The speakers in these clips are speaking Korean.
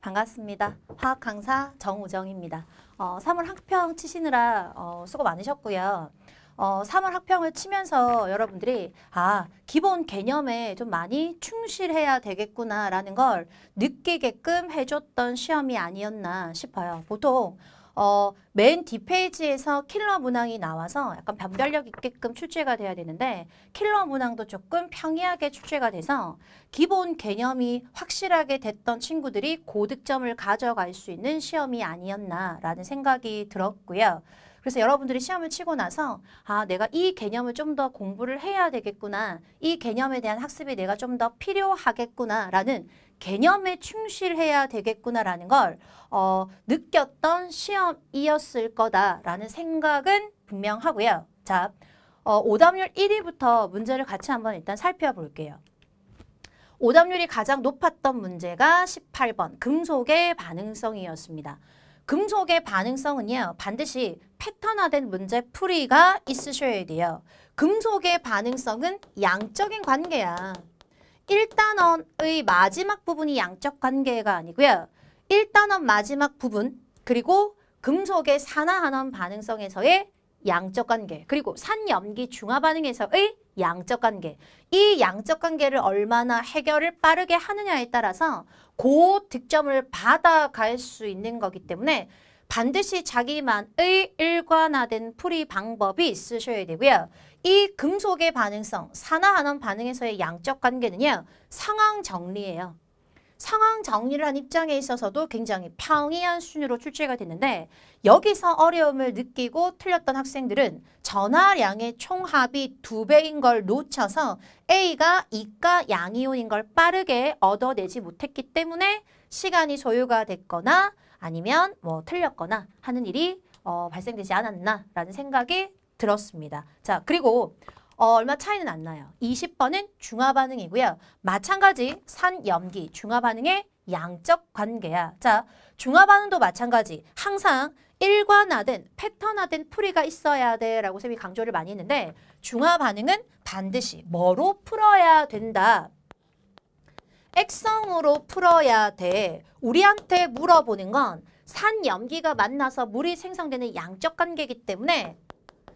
반갑습니다. 화학 강사 정우정입니다. 어, 3월 학평 치시느라 어, 수고 많으셨고요. 어, 3월 학평을 치면서 여러분들이 아 기본 개념에 좀 많이 충실해야 되겠구나라는 걸 느끼게끔 해줬던 시험이 아니었나 싶어요. 보통 어, 맨 뒷페이지에서 킬러 문항이 나와서 약간 변별력 있게끔 출제가 돼야 되는데 킬러 문항도 조금 평이하게 출제가 돼서 기본 개념이 확실하게 됐던 친구들이 고득점을 가져갈 수 있는 시험이 아니었나라는 생각이 들었고요. 그래서 여러분들이 시험을 치고 나서 아 내가 이 개념을 좀 더 공부를 해야 되겠구나. 이 개념에 대한 학습이 내가 좀 더 필요하겠구나라는 개념에 충실해야 되겠구나라는 걸 어, 느꼈던 시험이었을 거다라는 생각은 분명하고요. 자, 어, 오답률 1위부터 문제를 같이 한번 일단 살펴볼게요. 오답률이 가장 높았던 문제가 18번 금속의 반응성이었습니다. 금속의 반응성은요. 반드시 패턴화된 문제 풀이가 있으셔야 돼요. 금속의 반응성은 양적인 관계야. 1단원의 마지막 부분이 양적 관계가 아니고요. 1단원 마지막 부분 그리고 금속의 산화환원 반응성에서의 양적 관계 그리고 산염기 중화 반응에서의 양적 관계. 이 양적 관계를 얼마나 해결을 빠르게 하느냐에 따라서 고 그 득점을 받아갈 수 있는 거기 때문에 반드시 자기만의 일관화된 풀이 방법이 있으셔야 되고요. 이 금속의 반응성, 산화환원 반응에서의 양적 관계는요. 상황 정리예요. 상황 정리를 한 입장에 있어서도 굉장히 평이한 순위로 출제가 됐는데 여기서 어려움을 느끼고 틀렸던 학생들은 전화량의 총합이 두배인걸 놓쳐서 A가 이가 양이온인 걸 빠르게 얻어내지 못했기 때문에 시간이 소요가 됐거나 아니면 뭐 틀렸거나 하는 일이 어, 발생되지 않았나라는 생각이 들었습니다. 자, 그리고 어, 얼마 차이는 안 나요. 20번은 중화 반응이고요. 마찬가지 산 염기 중화 반응의 양적 관계야. 자, 중화 반응도 마찬가지. 항상 일관화된 패턴화된 풀이가 있어야 돼라고 쌤이 강조를 많이 했는데 중화 반응은 반드시 뭐로 풀어야 된다. 액성으로 풀어야 돼. 우리한테 물어보는 건 산염기가 만나서 물이 생성되는 양적 관계이기 때문에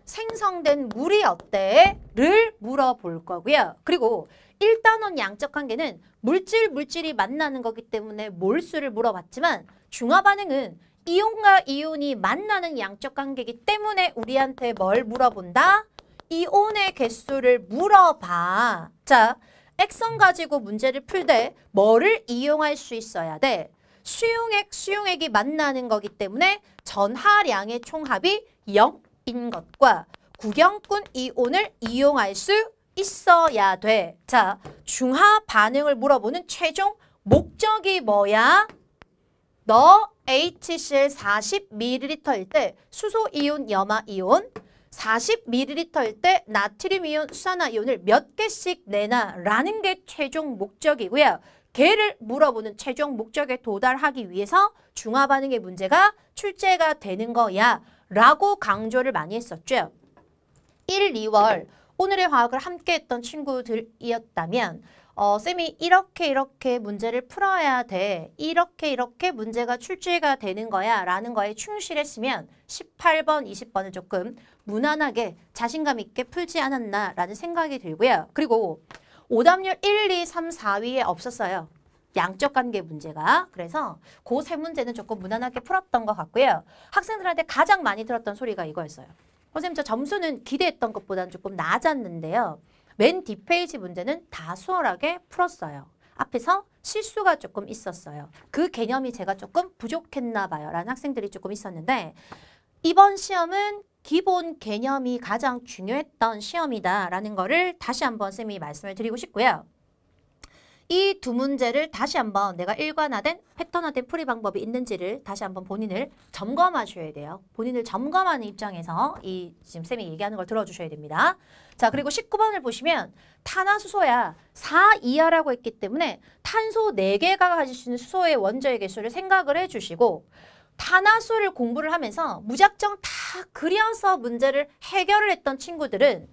생성된 물이 어때?를 물어볼 거고요. 그리고 1단원 양적 관계는 물질 물질이 만나는 거기 때문에 몰수를 물어봤지만 중화 반응은 이온과 이온이 만나는 양적 관계이기 때문에 우리한테 뭘 물어본다? 이온의 개수를 물어봐. 자, 액선 가지고 문제를 풀 때 뭐를 이용할 수 있어야 돼? 수용액, 수용액이 만나는 거기 때문에 전하량의 총합이 0인 것과 구경꾼 이온을 이용할 수 있어야 돼. 자, 중화 반응을 물어보는 최종 목적이 뭐야? 너 HCl 40ml일 때 수소 이온, 염화 이온, 40ml일 때 나트륨 이온, 수산화 이온을 몇 개씩 내놔라는 게 최종 목적이고요. 걔를 물어보는 최종 목적에 도달하기 위해서 중화 반응의 문제가 출제가 되는 거야. 라고 강조를 많이 했었죠. 1, 2월 오늘의 과학을 함께 했던 친구들이었다면 어, 쌤이 이렇게 이렇게 문제를 풀어야 돼. 이렇게 이렇게 문제가 출제가 되는 거야. 라는 거에 충실했으면 18번, 20번을 조금 무난하게 자신감 있게 풀지 않았나 라는 생각이 들고요. 그리고 오답률 1, 2, 3, 4위에 없었어요. 양적 관계 문제가 그래서 그 세 문제는 조금 무난하게 풀었던 것 같고요. 학생들한테 가장 많이 들었던 소리가 이거였어요. 선생님 저 점수는 기대했던 것보다는 조금 낮았는데요. 맨 뒷페이지 문제는 다 수월하게 풀었어요. 앞에서 실수가 조금 있었어요. 그 개념이 제가 조금 부족했나 봐요. 라는 학생들이 조금 있었는데 이번 시험은 기본 개념이 가장 중요했던 시험이다라는 거를 다시 한번 쌤이 말씀을 드리고 싶고요. 이두 문제를 다시 한번 내가 일관화된 패턴화된 풀이 방법이 있는지를 다시 한번 본인을 점검하셔야 돼요. 본인을 점검하는 입장에서 이 지금 쌤이 얘기하는 걸 들어주셔야 됩니다. 자 그리고 19번을 보시면 탄화수소야 4 이하라고 했기 때문에 탄소 4개가 가질 수 있는 수소의 원자의 개수를 생각을 해주시고 탄화수를 공부를 하면서 무작정 다 그려서 문제를 해결을 했던 친구들은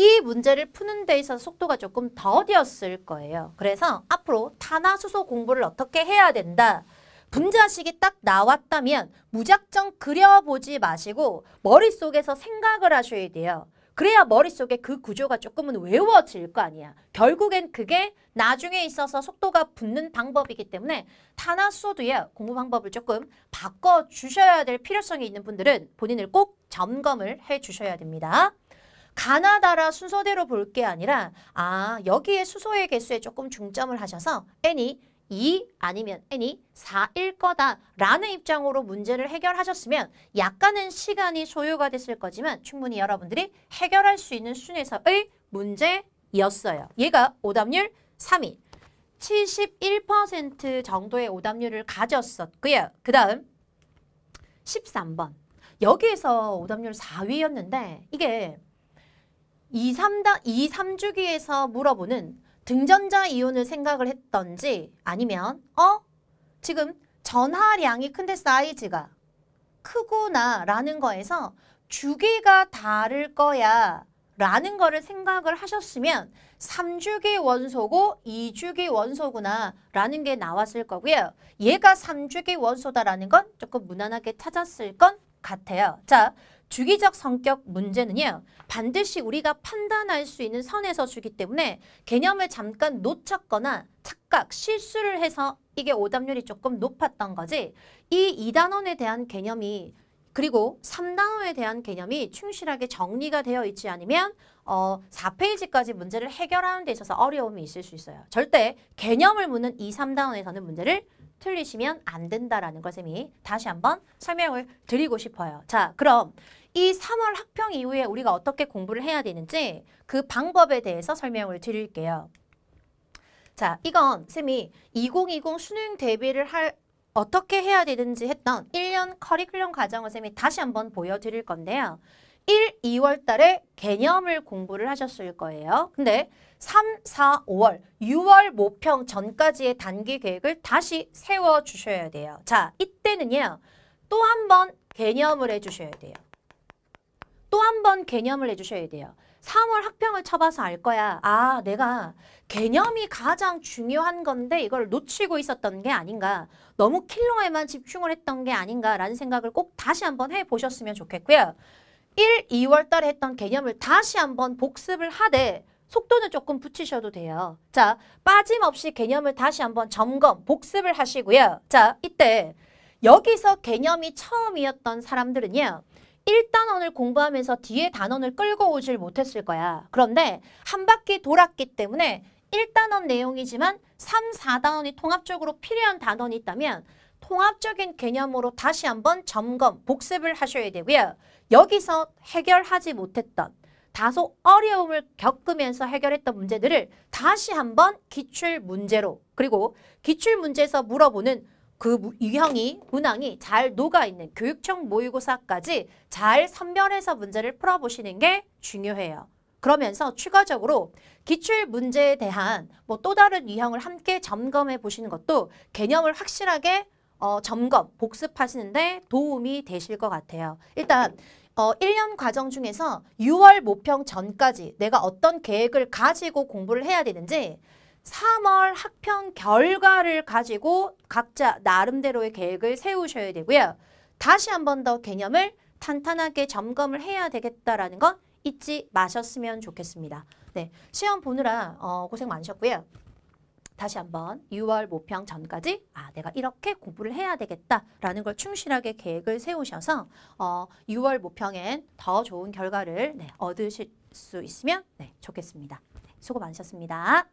이 문제를 푸는 데 있어서 속도가 조금 더디었을 거예요. 그래서 앞으로 탄화수소 공부를 어떻게 해야 된다. 분자식이 딱 나왔다면 무작정 그려보지 마시고 머릿속에서 생각을 하셔야 돼요. 그래야 머릿속에 그 구조가 조금은 외워질 거 아니야. 결국엔 그게 나중에 있어서 속도가 붙는 방법이기 때문에 탄화수소도 공부 방법을 조금 바꿔주셔야 될 필요성이 있는 분들은 본인을 꼭 점검을 해주셔야 됩니다. 가나다라 순서대로 볼 게 아니라 아 여기에 수소의 개수에 조금 중점을 하셔서 n이 2 아니면 n이 4일 거다라는 입장으로 문제를 해결하셨으면 약간은 시간이 소요가 됐을 거지만 충분히 여러분들이 해결할 수 있는 순에서의 문제였어요. 얘가 오답률 3위 71% 정도의 오답률을 가졌었고요. 그 다음 13번 여기에서 오답률 4위였는데 이게 2, 3다, 이 3주기에서 물어보는 등전자 이온을 생각을 했던지 아니면 어? 지금 전하량이 큰데 사이즈가 크구나 라는 거에서 주기가 다를 거야 라는 거를 생각을 하셨으면 3주기 원소고 2주기 원소구나 라는 게 나왔을 거고요. 얘가 3주기 원소다라는 건 조금 무난하게 찾았을 건 같아요. 자, 주기적 성격 문제는요. 반드시 우리가 판단할 수 있는 선에서 주기 때문에 개념을 잠깐 놓쳤거나 착각, 실수를 해서 이게 오답률이 조금 높았던 거지 이 2단원에 대한 개념이 그리고 3단원에 대한 개념이 충실하게 정리가 되어 있지 않으면 어, 4페이지까지 문제를 해결하는 데 있어서 어려움이 있을 수 있어요. 절대 개념을 묻는 2, 3단원에서는 문제를 틀리시면 안 된다라는 걸 쌤이 다시 한번 설명을 드리고 싶어요. 자, 그럼 이 3월 학평 이후에 우리가 어떻게 공부를 해야 되는지 그 방법에 대해서 설명을 드릴게요. 자, 이건 쌤이 2020 수능 대비를 할 어떻게 해야 되는지 했던 1년 커리큘럼 과정을 쌤이 다시 한번 보여드릴 건데요. 1, 2월 달에 개념을 공부를 하셨을 거예요. 근데 3, 4, 5월, 6월 모평 전까지의 단기 계획을 다시 세워주셔야 돼요. 자, 이때는요. 또 한 번 개념을 해주셔야 돼요. 또 한 번 개념을 해주셔야 돼요. 3월 학평을 쳐봐서 알 거야. 아, 내가 개념이 가장 중요한 건데 이걸 놓치고 있었던 게 아닌가. 너무 킬러에만 집중을 했던 게 아닌가라는 생각을 꼭 다시 한 번 해보셨으면 좋겠고요. 1, 2월 달에 했던 개념을 다시 한번 복습을 하되 속도는 조금 붙이셔도 돼요. 자, 빠짐없이 개념을 다시 한번 점검, 복습을 하시고요. 자, 이때 여기서 개념이 처음이었던 사람들은요. 1단원을 공부하면서 뒤에 단원을 끌고 오질 못했을 거야. 그런데 한 바퀴 돌았기 때문에 1단원 내용이지만 3, 4단원이 통합적으로 필요한 단원이 있다면 통합적인 개념으로 다시 한번 점검, 복습을 하셔야 되고요. 여기서 해결하지 못했던 다소 어려움을 겪으면서 해결했던 문제들을 다시 한번 기출 문제로 그리고 기출 문제에서 물어보는 그 유형이 문항이 잘 녹아있는 교육청 모의고사까지 잘 선별해서 문제를 풀어보시는 게 중요해요. 그러면서 추가적으로 기출 문제에 대한 뭐 또 다른 유형을 함께 점검해 보시는 것도 개념을 확실하게 어, 점검, 복습하시는데 도움이 되실 것 같아요. 일단 어, 1년 과정 중에서 6월 모평 전까지 내가 어떤 계획을 가지고 공부를 해야 되는지 3월 학평 결과를 가지고 각자 나름대로의 계획을 세우셔야 되고요. 다시 한 번 더 개념을 탄탄하게 점검을 해야 되겠다라는 건 잊지 마셨으면 좋겠습니다. 네, 시험 보느라 어, 고생 많으셨고요. 다시 한번 6월 모평 전까지 아 내가 이렇게 공부를 해야 되겠다라는 걸 충실하게 계획을 세우셔서 어, 6월 모평엔 더 좋은 결과를 네, 얻으실 수 있으면 네, 좋겠습니다. 네, 수고 많으셨습니다.